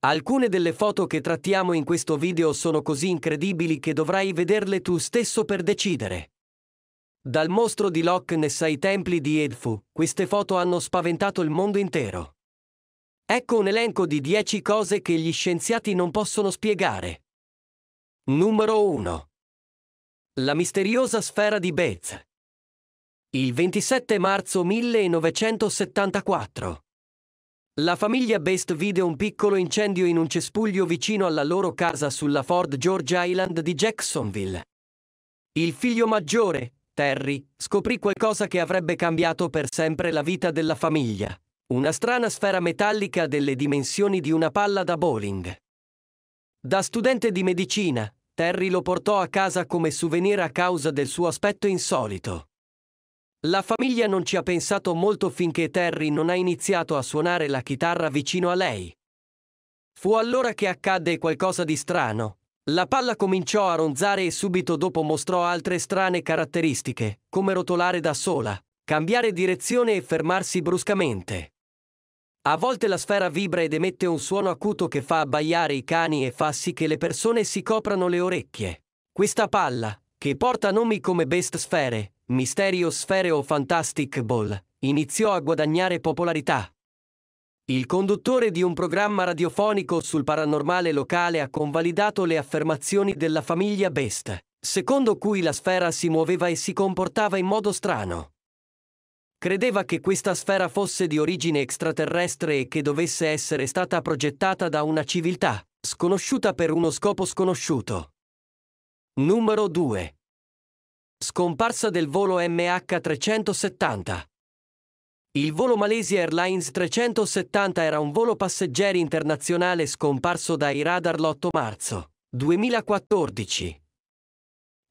Alcune delle foto che trattiamo in questo video sono così incredibili che dovrai vederle tu stesso per decidere. Dal mostro di Loch ai templi di Edfu, queste foto hanno spaventato il mondo intero. Ecco un elenco di 10 cose che gli scienziati non possono spiegare. Numero 1. La misteriosa sfera di Bez. Il 27 marzo 1974. La famiglia Best vide un piccolo incendio in un cespuglio vicino alla loro casa sulla Ford George Island di Jacksonville. Il figlio maggiore, Terry, scoprì qualcosa che avrebbe cambiato per sempre la vita della famiglia. Una strana sfera metallica delle dimensioni di una palla da bowling. Da studente di medicina, Terry lo portò a casa come souvenir a causa del suo aspetto insolito. La famiglia non ci ha pensato molto finché Terry non ha iniziato a suonare la chitarra vicino a lei. Fu allora che accadde qualcosa di strano. La palla cominciò a ronzare e subito dopo mostrò altre strane caratteristiche, come rotolare da sola, cambiare direzione e fermarsi bruscamente. A volte la sfera vibra ed emette un suono acuto che fa abbaiare i cani e fa sì che le persone si coprano le orecchie. Questa palla, che porta nomi come Best Sphere, Mysterio Sphere o Fantastic Ball, iniziò a guadagnare popolarità. Il conduttore di un programma radiofonico sul paranormale locale ha convalidato le affermazioni della famiglia Best, secondo cui la sfera si muoveva e si comportava in modo strano. Credeva che questa sfera fosse di origine extraterrestre e che dovesse essere stata progettata da una civiltà, sconosciuta per uno scopo sconosciuto. Numero 2. Scomparsa del volo MH370. Il volo Malaysia Airlines 370 era un volo passeggeri internazionale scomparso dai radar l'8 marzo 2014.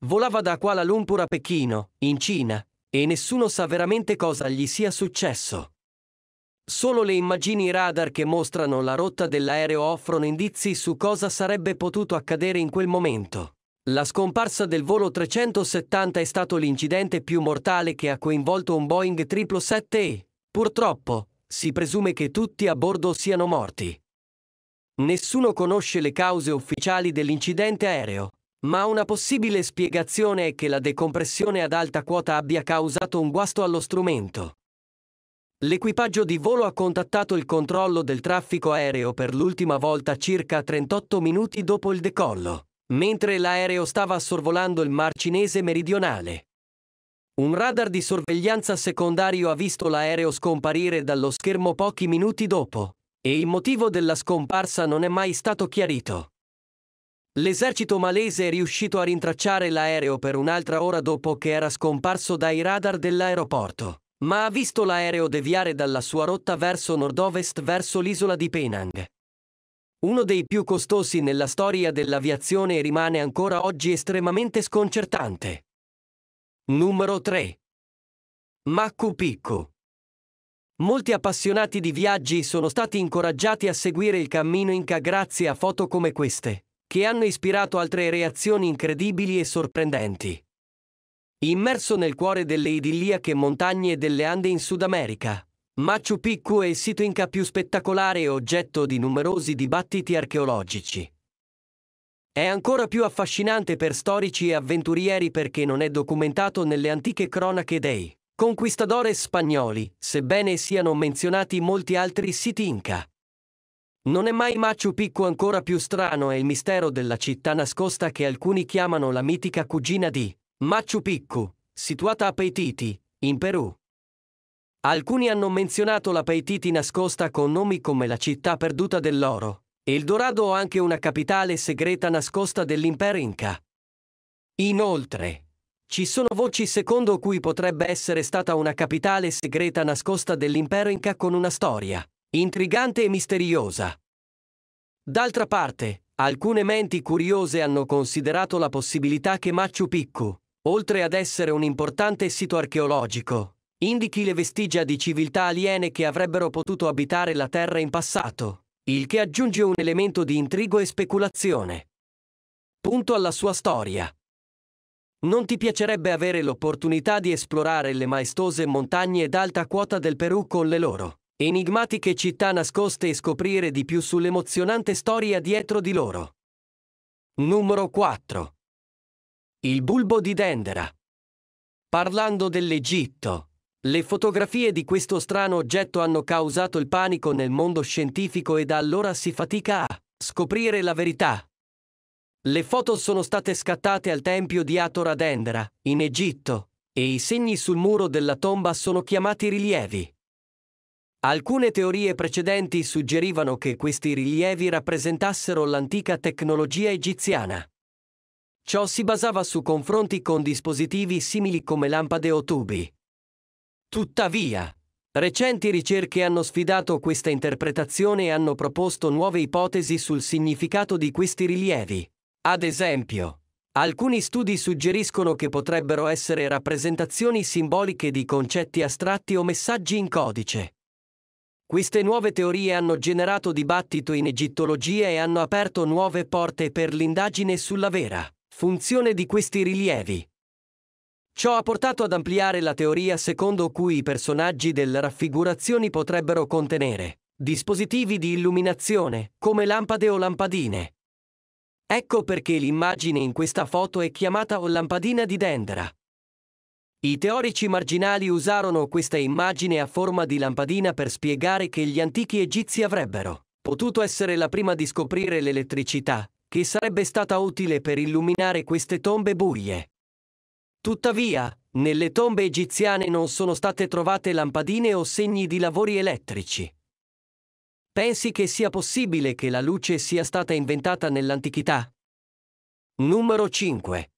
Volava da Kuala Lumpur a Pechino, in Cina, e nessuno sa veramente cosa gli sia successo. Solo le immagini radar che mostrano la rotta dell'aereo offrono indizi su cosa sarebbe potuto accadere in quel momento. La scomparsa del volo 370 è stato l'incidente più mortale che ha coinvolto un Boeing 777E. Purtroppo, si presume che tutti a bordo siano morti. Nessuno conosce le cause ufficiali dell'incidente aereo, ma una possibile spiegazione è che la decompressione ad alta quota abbia causato un guasto allo strumento. L'equipaggio di volo ha contattato il controllo del traffico aereo per l'ultima volta circa 38 minuti dopo il decollo mentre l'aereo stava sorvolando il Mar Cinese meridionale. Un radar di sorveglianza secondario ha visto l'aereo scomparire dallo schermo pochi minuti dopo, e il motivo della scomparsa non è mai stato chiarito. L'esercito malese è riuscito a rintracciare l'aereo per un'altra ora dopo che era scomparso dai radar dell'aeroporto, ma ha visto l'aereo deviare dalla sua rotta verso nord-ovest verso l'isola di Penang uno dei più costosi nella storia dell'aviazione rimane ancora oggi estremamente sconcertante. Numero 3. Machu Picchu. Molti appassionati di viaggi sono stati incoraggiati a seguire il cammino Inca grazie a foto come queste, che hanno ispirato altre reazioni incredibili e sorprendenti. Immerso nel cuore delle idilliache montagne delle Ande in Sud America, Machu Picchu è il sito inca più spettacolare e oggetto di numerosi dibattiti archeologici. È ancora più affascinante per storici e avventurieri perché non è documentato nelle antiche cronache dei conquistadores spagnoli, sebbene siano menzionati molti altri siti inca. Non è mai Machu Picchu ancora più strano e il mistero della città nascosta che alcuni chiamano la mitica cugina di Machu Picchu, situata a Peititi, in Perù. Alcuni hanno menzionato la Paititi nascosta con nomi come la città perduta dell'oro. Il Dorado o anche una capitale segreta nascosta dell'impero Inca. Inoltre, ci sono voci secondo cui potrebbe essere stata una capitale segreta nascosta dell'impero Inca con una storia intrigante e misteriosa. D'altra parte, alcune menti curiose hanno considerato la possibilità che Machu Picchu, oltre ad essere un importante sito archeologico, indichi le vestigia di civiltà aliene che avrebbero potuto abitare la Terra in passato, il che aggiunge un elemento di intrigo e speculazione. Punto alla sua storia. Non ti piacerebbe avere l'opportunità di esplorare le maestose montagne d'alta quota del Perù con le loro enigmatiche città nascoste e scoprire di più sull'emozionante storia dietro di loro. Numero 4. Il bulbo di Dendera. Parlando dell'Egitto, le fotografie di questo strano oggetto hanno causato il panico nel mondo scientifico e da allora si fatica a scoprire la verità. Le foto sono state scattate al tempio di Ator ad Endera, in Egitto, e i segni sul muro della tomba sono chiamati rilievi. Alcune teorie precedenti suggerivano che questi rilievi rappresentassero l'antica tecnologia egiziana. Ciò si basava su confronti con dispositivi simili come lampade o tubi. Tuttavia, recenti ricerche hanno sfidato questa interpretazione e hanno proposto nuove ipotesi sul significato di questi rilievi. Ad esempio, alcuni studi suggeriscono che potrebbero essere rappresentazioni simboliche di concetti astratti o messaggi in codice. Queste nuove teorie hanno generato dibattito in egittologia e hanno aperto nuove porte per l'indagine sulla vera funzione di questi rilievi. Ciò ha portato ad ampliare la teoria secondo cui i personaggi delle raffigurazioni potrebbero contenere dispositivi di illuminazione, come lampade o lampadine. Ecco perché l'immagine in questa foto è chiamata o lampadina di Dendera. I teorici marginali usarono questa immagine a forma di lampadina per spiegare che gli antichi egizi avrebbero potuto essere la prima di scoprire l'elettricità, che sarebbe stata utile per illuminare queste tombe buie. Tuttavia, nelle tombe egiziane non sono state trovate lampadine o segni di lavori elettrici. Pensi che sia possibile che la luce sia stata inventata nell'antichità? Numero 5.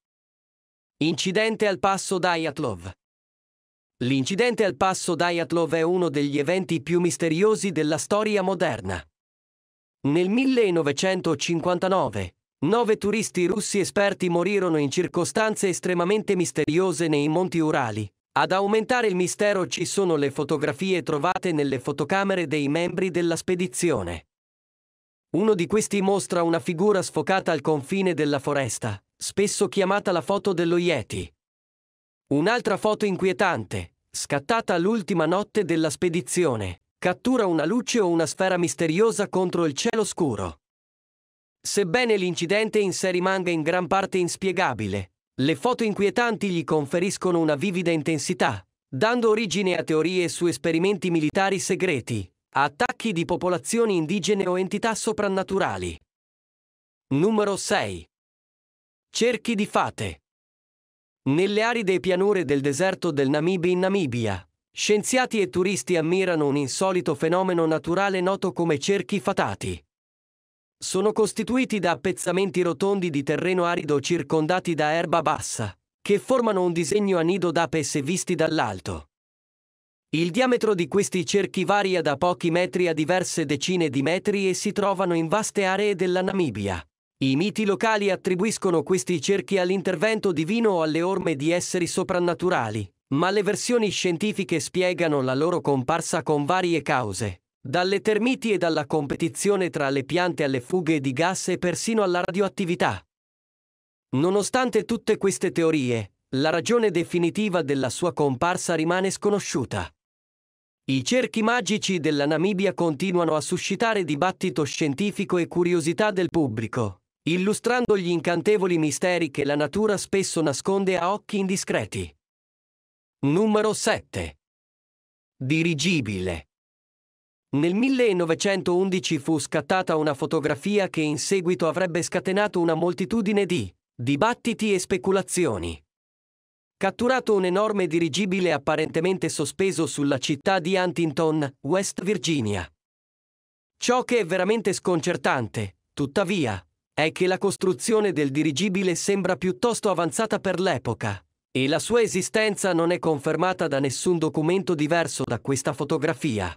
Incidente al passo Dyatlov. L'incidente al passo Dyatlov è uno degli eventi più misteriosi della storia moderna. Nel 1959, Nove turisti russi esperti morirono in circostanze estremamente misteriose nei monti Urali. Ad aumentare il mistero ci sono le fotografie trovate nelle fotocamere dei membri della spedizione. Uno di questi mostra una figura sfocata al confine della foresta, spesso chiamata la foto dello Yeti. Un'altra foto inquietante, scattata l'ultima notte della spedizione, cattura una luce o una sfera misteriosa contro il cielo scuro. Sebbene l'incidente in sé rimanga in gran parte inspiegabile, le foto inquietanti gli conferiscono una vivida intensità, dando origine a teorie su esperimenti militari segreti, attacchi di popolazioni indigene o entità soprannaturali. Numero 6. Cerchi di fate. Nelle aride pianure del deserto del Namibia in Namibia, scienziati e turisti ammirano un insolito fenomeno naturale noto come cerchi fatati sono costituiti da appezzamenti rotondi di terreno arido circondati da erba bassa, che formano un disegno a nido d'ape se visti dall'alto. Il diametro di questi cerchi varia da pochi metri a diverse decine di metri e si trovano in vaste aree della Namibia. I miti locali attribuiscono questi cerchi all'intervento divino o alle orme di esseri soprannaturali, ma le versioni scientifiche spiegano la loro comparsa con varie cause dalle termiti e dalla competizione tra le piante alle fughe di gas e persino alla radioattività. Nonostante tutte queste teorie, la ragione definitiva della sua comparsa rimane sconosciuta. I cerchi magici della Namibia continuano a suscitare dibattito scientifico e curiosità del pubblico, illustrando gli incantevoli misteri che la natura spesso nasconde a occhi indiscreti. Numero 7. Dirigibile. Nel 1911 fu scattata una fotografia che in seguito avrebbe scatenato una moltitudine di dibattiti e speculazioni. Catturato un enorme dirigibile apparentemente sospeso sulla città di Huntington, West Virginia. Ciò che è veramente sconcertante, tuttavia, è che la costruzione del dirigibile sembra piuttosto avanzata per l'epoca, e la sua esistenza non è confermata da nessun documento diverso da questa fotografia.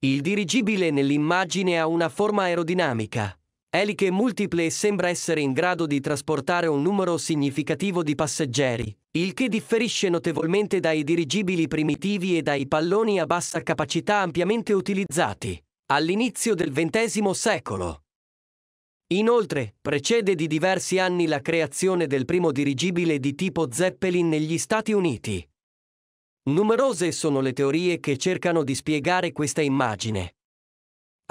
Il dirigibile nell'immagine ha una forma aerodinamica, eliche multiple e sembra essere in grado di trasportare un numero significativo di passeggeri, il che differisce notevolmente dai dirigibili primitivi e dai palloni a bassa capacità ampiamente utilizzati all'inizio del XX secolo. Inoltre, precede di diversi anni la creazione del primo dirigibile di tipo Zeppelin negli Stati Uniti. Numerose sono le teorie che cercano di spiegare questa immagine.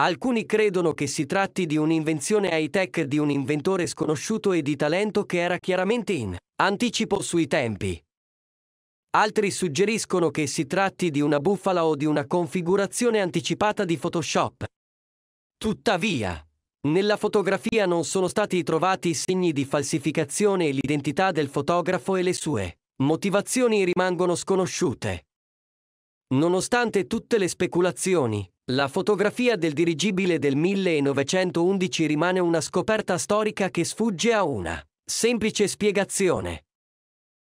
Alcuni credono che si tratti di un'invenzione high-tech di un inventore sconosciuto e di talento che era chiaramente in anticipo sui tempi. Altri suggeriscono che si tratti di una bufala o di una configurazione anticipata di Photoshop. Tuttavia, nella fotografia non sono stati trovati segni di falsificazione e l'identità del fotografo e le sue motivazioni rimangono sconosciute. Nonostante tutte le speculazioni, la fotografia del dirigibile del 1911 rimane una scoperta storica che sfugge a una semplice spiegazione.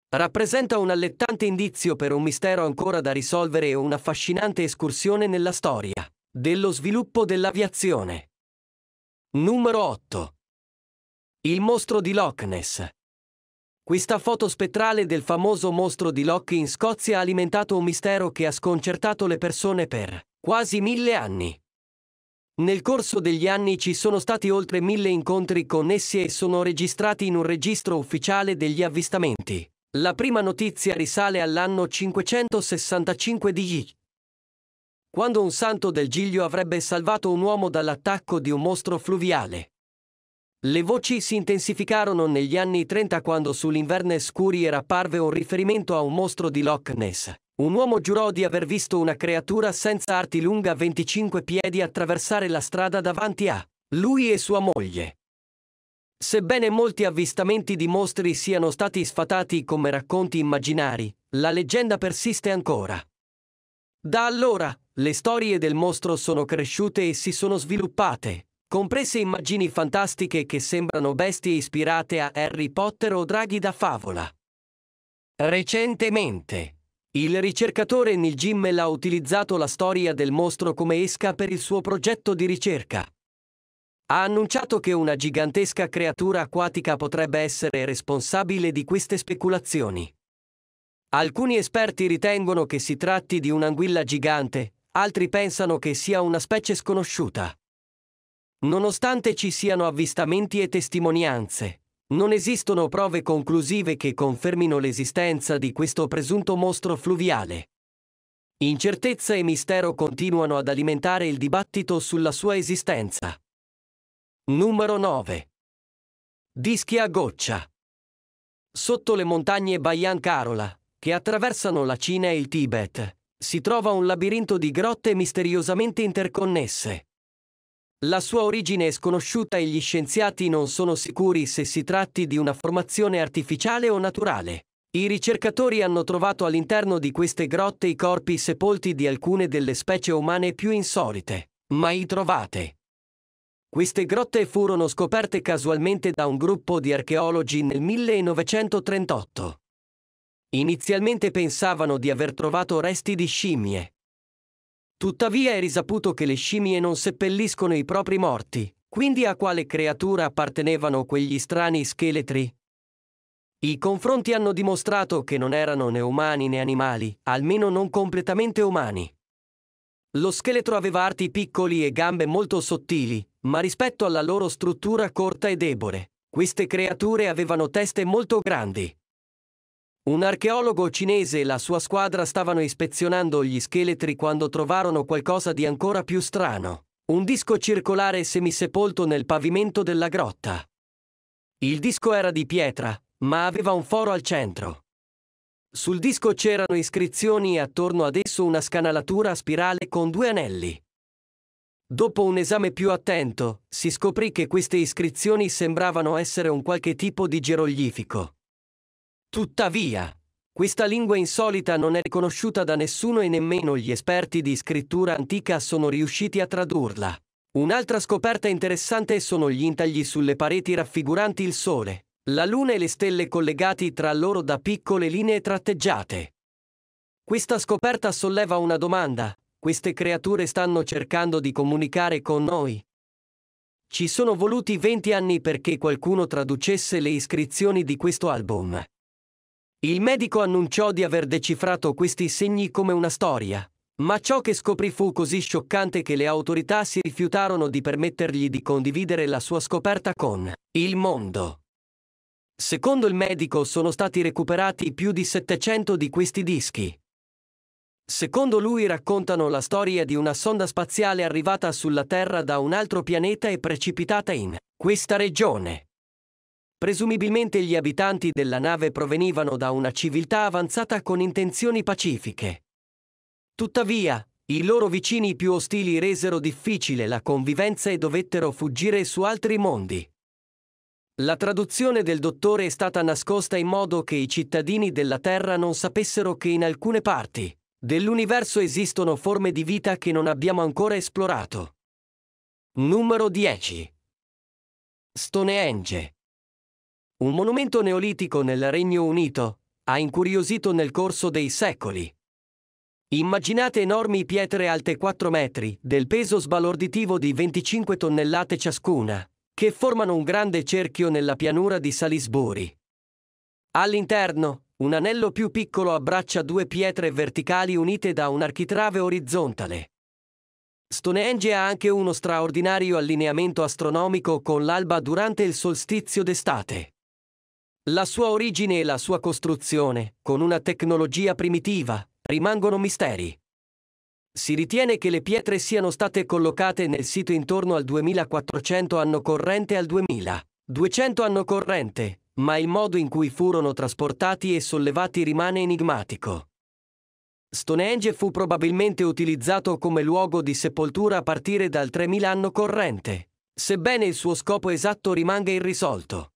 Rappresenta un allettante indizio per un mistero ancora da risolvere e un'affascinante escursione nella storia dello sviluppo dell'aviazione. Numero 8. Il mostro di Loch Ness. Questa foto spettrale del famoso mostro di Locke in Scozia ha alimentato un mistero che ha sconcertato le persone per quasi mille anni. Nel corso degli anni ci sono stati oltre mille incontri con essi e sono registrati in un registro ufficiale degli avvistamenti. La prima notizia risale all'anno 565 di Yi, quando un santo del Giglio avrebbe salvato un uomo dall'attacco di un mostro fluviale. Le voci si intensificarono negli anni 30 quando sull'Inverness Courier apparve un riferimento a un mostro di Loch Ness. Un uomo giurò di aver visto una creatura senza arti lunga 25 piedi attraversare la strada davanti a lui e sua moglie. Sebbene molti avvistamenti di mostri siano stati sfatati come racconti immaginari, la leggenda persiste ancora. Da allora, le storie del mostro sono cresciute e si sono sviluppate, comprese immagini fantastiche che sembrano bestie ispirate a Harry Potter o draghi da favola. Recentemente, il ricercatore Neil Gimmel ha utilizzato la storia del mostro come esca per il suo progetto di ricerca. Ha annunciato che una gigantesca creatura acquatica potrebbe essere responsabile di queste speculazioni. Alcuni esperti ritengono che si tratti di un'anguilla gigante, altri pensano che sia una specie sconosciuta. Nonostante ci siano avvistamenti e testimonianze, non esistono prove conclusive che confermino l'esistenza di questo presunto mostro fluviale. Incertezza e mistero continuano ad alimentare il dibattito sulla sua esistenza. Numero 9. Dischi a goccia. Sotto le montagne Bayan Karola, che attraversano la Cina e il Tibet, si trova un labirinto di grotte misteriosamente interconnesse. La sua origine è sconosciuta e gli scienziati non sono sicuri se si tratti di una formazione artificiale o naturale. I ricercatori hanno trovato all'interno di queste grotte i corpi sepolti di alcune delle specie umane più insolite, mai trovate. Queste grotte furono scoperte casualmente da un gruppo di archeologi nel 1938. Inizialmente pensavano di aver trovato resti di scimmie, Tuttavia è risaputo che le scimmie non seppelliscono i propri morti, quindi a quale creatura appartenevano quegli strani scheletri? I confronti hanno dimostrato che non erano né umani né animali, almeno non completamente umani. Lo scheletro aveva arti piccoli e gambe molto sottili, ma rispetto alla loro struttura corta e debole, queste creature avevano teste molto grandi. Un archeologo cinese e la sua squadra stavano ispezionando gli scheletri quando trovarono qualcosa di ancora più strano. Un disco circolare semisepolto nel pavimento della grotta. Il disco era di pietra, ma aveva un foro al centro. Sul disco c'erano iscrizioni e attorno ad esso una scanalatura a spirale con due anelli. Dopo un esame più attento, si scoprì che queste iscrizioni sembravano essere un qualche tipo di geroglifico. Tuttavia, questa lingua insolita non è riconosciuta da nessuno e nemmeno gli esperti di scrittura antica sono riusciti a tradurla. Un'altra scoperta interessante sono gli intagli sulle pareti raffiguranti il Sole, la Luna e le stelle collegati tra loro da piccole linee tratteggiate. Questa scoperta solleva una domanda, queste creature stanno cercando di comunicare con noi. Ci sono voluti 20 anni perché qualcuno traducesse le iscrizioni di questo album. Il medico annunciò di aver decifrato questi segni come una storia, ma ciò che scoprì fu così scioccante che le autorità si rifiutarono di permettergli di condividere la sua scoperta con il mondo. Secondo il medico sono stati recuperati più di 700 di questi dischi. Secondo lui raccontano la storia di una sonda spaziale arrivata sulla Terra da un altro pianeta e precipitata in questa regione. Presumibilmente gli abitanti della nave provenivano da una civiltà avanzata con intenzioni pacifiche. Tuttavia, i loro vicini più ostili resero difficile la convivenza e dovettero fuggire su altri mondi. La traduzione del dottore è stata nascosta in modo che i cittadini della Terra non sapessero che in alcune parti dell'universo esistono forme di vita che non abbiamo ancora esplorato. Numero 10 Stonehenge un monumento neolitico nel Regno Unito ha incuriosito nel corso dei secoli. Immaginate enormi pietre alte 4 metri, del peso sbalorditivo di 25 tonnellate ciascuna, che formano un grande cerchio nella pianura di Salisbury. All'interno, un anello più piccolo abbraccia due pietre verticali unite da un architrave orizzontale. Stonehenge ha anche uno straordinario allineamento astronomico con l'alba durante il solstizio d'estate. La sua origine e la sua costruzione, con una tecnologia primitiva, rimangono misteri. Si ritiene che le pietre siano state collocate nel sito intorno al 2400 anno corrente al 2200 anno corrente, ma il modo in cui furono trasportati e sollevati rimane enigmatico. Stonehenge fu probabilmente utilizzato come luogo di sepoltura a partire dal 3000 anno corrente, sebbene il suo scopo esatto rimanga irrisolto.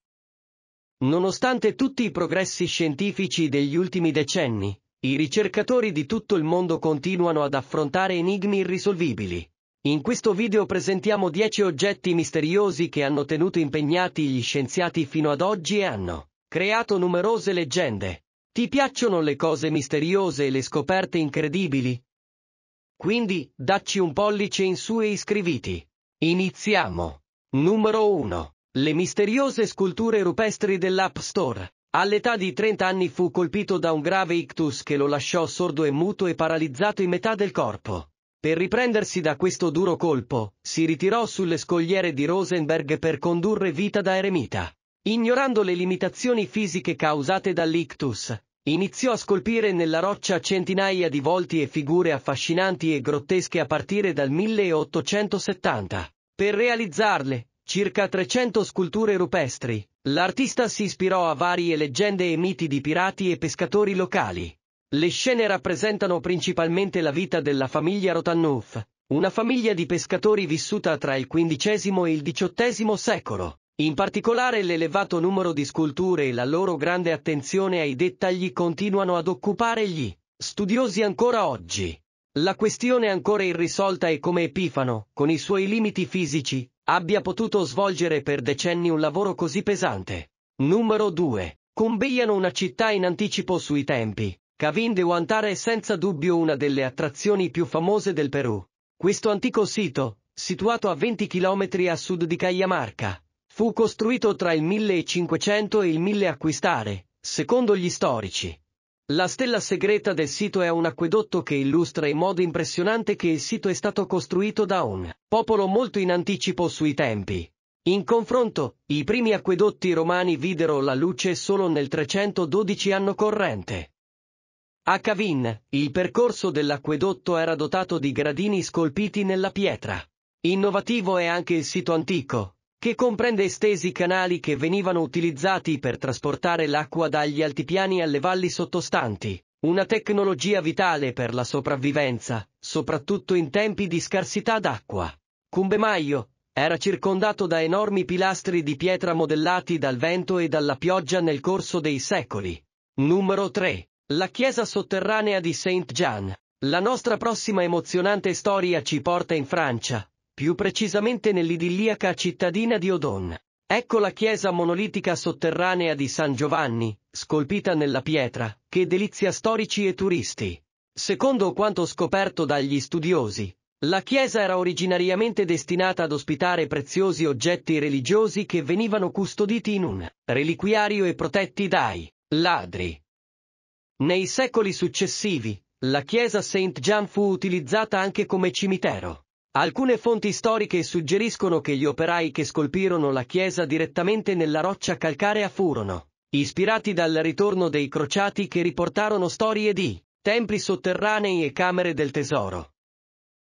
Nonostante tutti i progressi scientifici degli ultimi decenni, i ricercatori di tutto il mondo continuano ad affrontare enigmi irrisolvibili. In questo video presentiamo 10 oggetti misteriosi che hanno tenuto impegnati gli scienziati fino ad oggi e hanno creato numerose leggende. Ti piacciono le cose misteriose e le scoperte incredibili? Quindi, dacci un pollice in su e iscriviti. Iniziamo. Numero 1. Le misteriose sculture rupestri dell'App Store. All'età di 30 anni fu colpito da un grave ictus che lo lasciò sordo e muto e paralizzato in metà del corpo. Per riprendersi da questo duro colpo, si ritirò sulle scogliere di Rosenberg per condurre vita da eremita. Ignorando le limitazioni fisiche causate dall'ictus, iniziò a scolpire nella roccia centinaia di volti e figure affascinanti e grottesche a partire dal 1870. Per realizzarle, circa 300 sculture rupestri. L'artista si ispirò a varie leggende e miti di pirati e pescatori locali. Le scene rappresentano principalmente la vita della famiglia Rotanuf, una famiglia di pescatori vissuta tra il XV e il XVIII secolo. In particolare l'elevato numero di sculture e la loro grande attenzione ai dettagli continuano ad occupare gli studiosi ancora oggi. La questione ancora irrisolta è come Epifano, con i suoi limiti fisici, abbia potuto svolgere per decenni un lavoro così pesante. Numero 2. Convegliano una città in anticipo sui tempi. Cavin de Huantar è senza dubbio una delle attrazioni più famose del Perù. Questo antico sito, situato a 20 km a sud di Cagliamarca, fu costruito tra il 1500 e il 1000 acquistare, secondo gli storici. La stella segreta del sito è un acquedotto che illustra in modo impressionante che il sito è stato costruito da un popolo molto in anticipo sui tempi. In confronto, i primi acquedotti romani videro la luce solo nel 312 anno corrente. A Cavin, il percorso dell'acquedotto era dotato di gradini scolpiti nella pietra. Innovativo è anche il sito antico, che comprende estesi canali che venivano utilizzati per trasportare l'acqua dagli altipiani alle valli sottostanti, una tecnologia vitale per la sopravvivenza, soprattutto in tempi di scarsità d'acqua. Cumbemaio era circondato da enormi pilastri di pietra modellati dal vento e dalla pioggia nel corso dei secoli. Numero 3. La chiesa sotterranea di Saint Jean. La nostra prossima emozionante storia ci porta in Francia, più precisamente nell'idilliaca cittadina di Odon. Ecco la chiesa monolitica sotterranea di San Giovanni, scolpita nella pietra, che delizia storici e turisti. Secondo quanto scoperto dagli studiosi, la chiesa era originariamente destinata ad ospitare preziosi oggetti religiosi che venivano custoditi in un reliquiario e protetti dai ladri. Nei secoli successivi, la chiesa Saint Jean fu utilizzata anche come cimitero. Alcune fonti storiche suggeriscono che gli operai che scolpirono la chiesa direttamente nella roccia calcarea furono ispirati dal ritorno dei crociati che riportarono storie di templi sotterranei e camere del tesoro.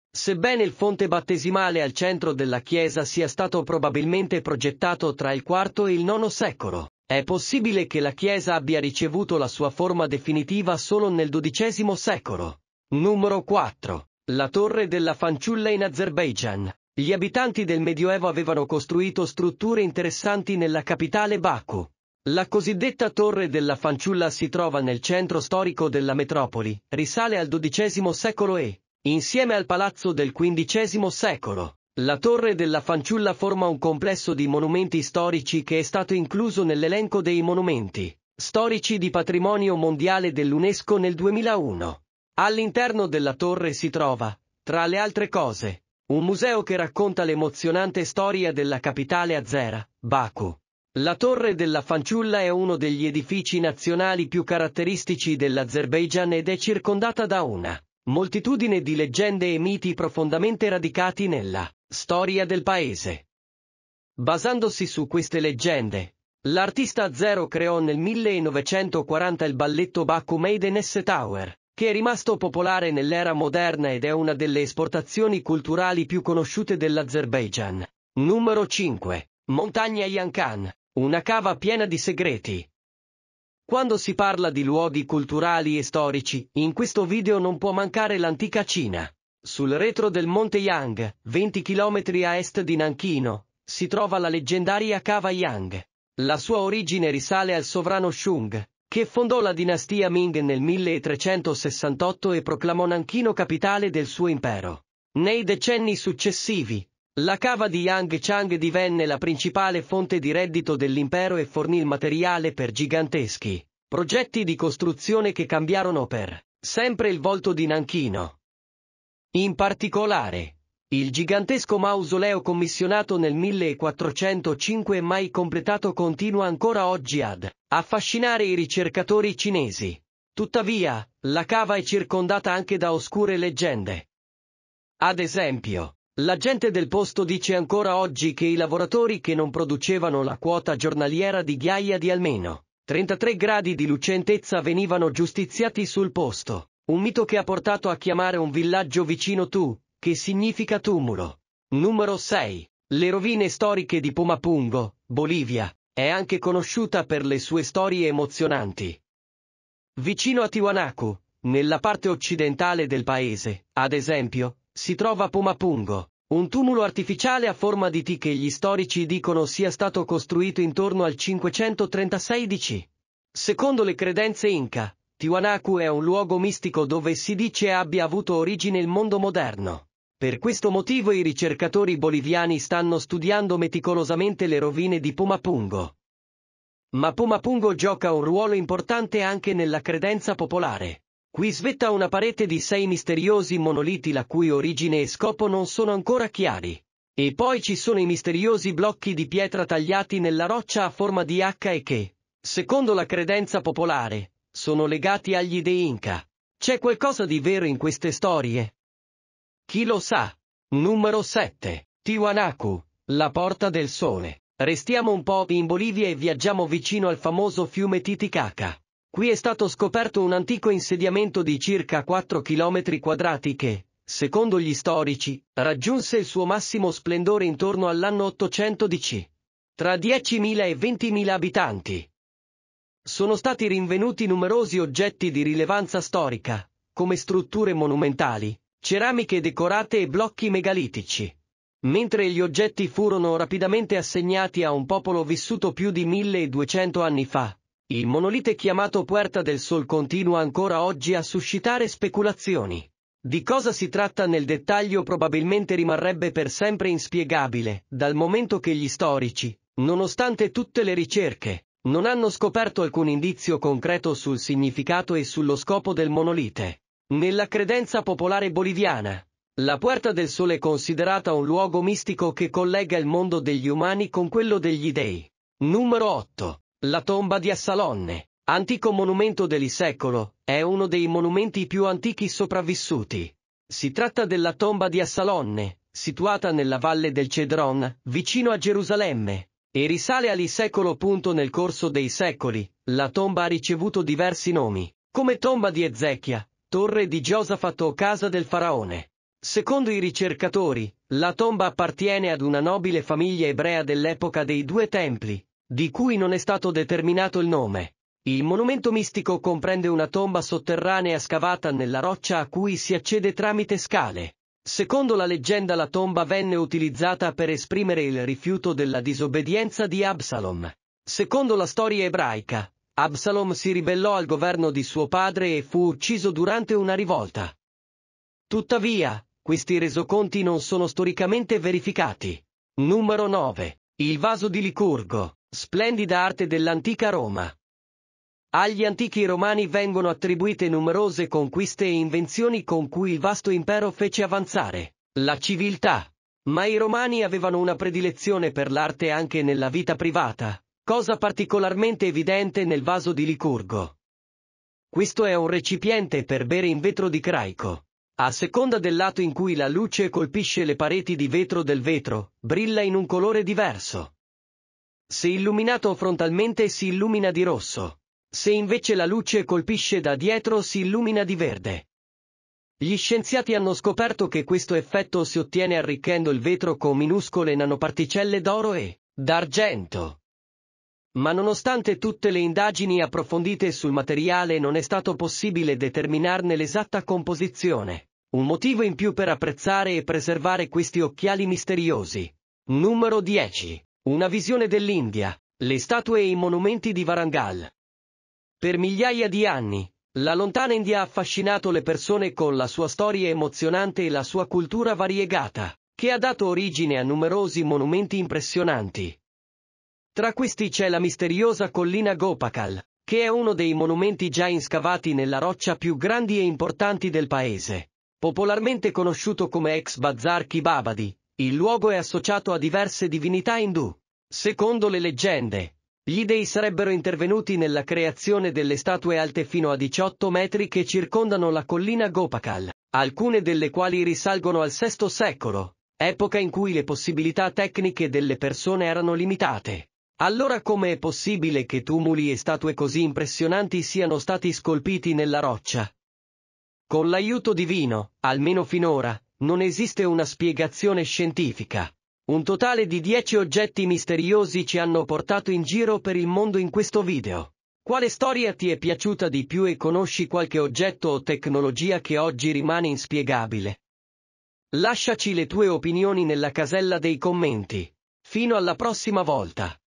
Sebbene il fonte battesimale al centro della chiesa sia stato probabilmente progettato tra il IV e il IX secolo, è possibile che la chiesa abbia ricevuto la sua forma definitiva solo nel XII secolo. Numero 4. La torre della fanciulla in Azerbaijan. Gli abitanti del Medioevo avevano costruito strutture interessanti nella capitale Baku. La cosiddetta torre della fanciulla si trova nel centro storico della metropoli, risale al XII secolo e, insieme al palazzo del XV secolo, la torre della fanciulla forma un complesso di monumenti storici che è stato incluso nell'elenco dei monumenti storici di patrimonio mondiale dell'UNESCO nel 2001. All'interno della torre si trova, tra le altre cose, un museo che racconta l'emozionante storia della capitale azera, Baku. La torre della fanciulla è uno degli edifici nazionali più caratteristici dell'Azerbaijan ed è circondata da una moltitudine di leggende e miti profondamente radicati nella storia del paese. Basandosi su queste leggende, l'artista azero creò nel 1940 il balletto Baku Made in S Tower, che è rimasto popolare nell'era moderna ed è una delle esportazioni culturali più conosciute dell'Azerbaijan. Numero 5. Montagna Yankan, una cava piena di segreti. Quando si parla di luoghi culturali e storici, in questo video non può mancare l'antica Cina. Sul retro del Monte Yang, 20 km a est di Nanchino, si trova la leggendaria cava Yang. La sua origine risale al sovrano Shung, che fondò la dinastia Ming nel 1368 e proclamò Nanchino capitale del suo impero. Nei decenni successivi, la cava di Yang Chang divenne la principale fonte di reddito dell'impero e fornì il materiale per giganteschi progetti di costruzione che cambiarono per sempre il volto di Nanchino. In particolare, il gigantesco mausoleo commissionato nel 1405 e mai completato continua ancora oggi ad affascinare i ricercatori cinesi. Tuttavia, la cava è circondata anche da oscure leggende. Ad esempio, la gente del posto dice ancora oggi che i lavoratori che non producevano la quota giornaliera di ghiaia di almeno 33 gradi di lucentezza venivano giustiziati sul posto, un mito che ha portato a chiamare un villaggio vicino Tu, che significa tumulo. Numero 6. Le rovine storiche di Pomapungo, Bolivia, è anche conosciuta per le sue storie emozionanti. Vicino a Tiwanaku, nella parte occidentale del paese, ad esempio, si trova Pomapungo, un tumulo artificiale a forma di T che gli storici dicono sia stato costruito intorno al 536 DC. Secondo le credenze Inca, Tiwanaku è un luogo mistico dove si dice abbia avuto origine il mondo moderno. Per questo motivo i ricercatori boliviani stanno studiando meticolosamente le rovine di Pumapungo. Ma Pumapungo gioca un ruolo importante anche nella credenza popolare. Qui svetta una parete di sei misteriosi monoliti la cui origine e scopo non sono ancora chiari. E poi ci sono i misteriosi blocchi di pietra tagliati nella roccia a forma di H e che, secondo la credenza popolare, sono legati agli dei Inca. C'è qualcosa di vero in queste storie, chi lo sa? Numero 7. Tiwanaku, la porta del sole. Restiamo un po' in Bolivia e viaggiamo vicino al famoso fiume Titicaca. Qui è stato scoperto un antico insediamento di circa 4 km quadrati che, secondo gli storici, raggiunse il suo massimo splendore intorno all'anno 800 DC. Tra 10.000 e 20.000 abitanti. Sono stati rinvenuti numerosi oggetti di rilevanza storica, come strutture monumentali, ceramiche decorate e blocchi megalitici. Mentre gli oggetti furono rapidamente assegnati a un popolo vissuto più di 1200 anni fa, il monolite chiamato Puerta del Sol continua ancora oggi a suscitare speculazioni. Di cosa si tratta nel dettaglio probabilmente rimarrebbe per sempre inspiegabile, dal momento che gli storici, nonostante tutte le ricerche, non hanno scoperto alcun indizio concreto sul significato e sullo scopo del monolite. Nella credenza popolare boliviana, la Puerta del Sole è considerata un luogo mistico che collega il mondo degli umani con quello degli dei. Numero 8. La tomba di Assalonne, antico monumento dell'Isecolo, è uno dei monumenti più antichi sopravvissuti. Si tratta della tomba di Assalonne, situata nella valle del Cedron, vicino a Gerusalemme, e risale all'Isecolo. Nel corso dei secoli, la tomba ha ricevuto diversi nomi, come tomba di Ezechia, torre di Giosafat o casa del faraone. Secondo i ricercatori, la tomba appartiene ad una nobile famiglia ebrea dell'epoca dei due templi, di cui non è stato determinato il nome. Il monumento mistico comprende una tomba sotterranea scavata nella roccia a cui si accede tramite scale. Secondo la leggenda la tomba venne utilizzata per esprimere il rifiuto della disobbedienza di Absalom. Secondo la storia ebraica, Absalom si ribellò al governo di suo padre e fu ucciso durante una rivolta. Tuttavia, questi resoconti non sono storicamente verificati. Numero 9. Il vaso di Licurgo, splendida arte dell'antica Roma. Agli antichi romani vengono attribuite numerose conquiste e invenzioni con cui il vasto impero fece avanzare la civiltà. Ma i romani avevano una predilezione per l'arte anche nella vita privata, cosa particolarmente evidente nel vaso di Licurgo. Questo è un recipiente per bere in vetro di craico. A seconda del lato in cui la luce colpisce le pareti di vetro del vetro, brilla in un colore diverso. Se illuminato frontalmente si illumina di rosso. Se invece la luce colpisce da dietro si illumina di verde. Gli scienziati hanno scoperto che questo effetto si ottiene arricchendo il vetro con minuscole nanoparticelle d'oro e d'argento. Ma nonostante tutte le indagini approfondite sul materiale non è stato possibile determinarne l'esatta composizione. Un motivo in più per apprezzare e preservare questi occhiali misteriosi. Numero 10. Una visione dell'India, le statue e i monumenti di Varangal. Per migliaia di anni, la lontana India ha affascinato le persone con la sua storia emozionante e la sua cultura variegata, che ha dato origine a numerosi monumenti impressionanti, tra questi c'è la misteriosa collina Gopakal, che è uno dei monumenti già inscavati nella roccia più grandi e importanti del paese. Popolarmente conosciuto come ex Bazar Kibabadi, il luogo è associato a diverse divinità indù. Secondo le leggende, gli dei sarebbero intervenuti nella creazione delle statue alte fino a 18 metri che circondano la collina Gopakal, alcune delle quali risalgono al VI secolo, epoca in cui le possibilità tecniche delle persone erano limitate. Allora come è possibile che tumuli e statue così impressionanti siano stati scolpiti nella roccia? Con l'aiuto divino, almeno finora, non esiste una spiegazione scientifica. Un totale di 10 oggetti misteriosi ci hanno portato in giro per il mondo in questo video. Quale storia ti è piaciuta di più e conosci qualche oggetto o tecnologia che oggi rimane inspiegabile? Lasciaci le tue opinioni nella casella dei commenti. Fino alla prossima volta.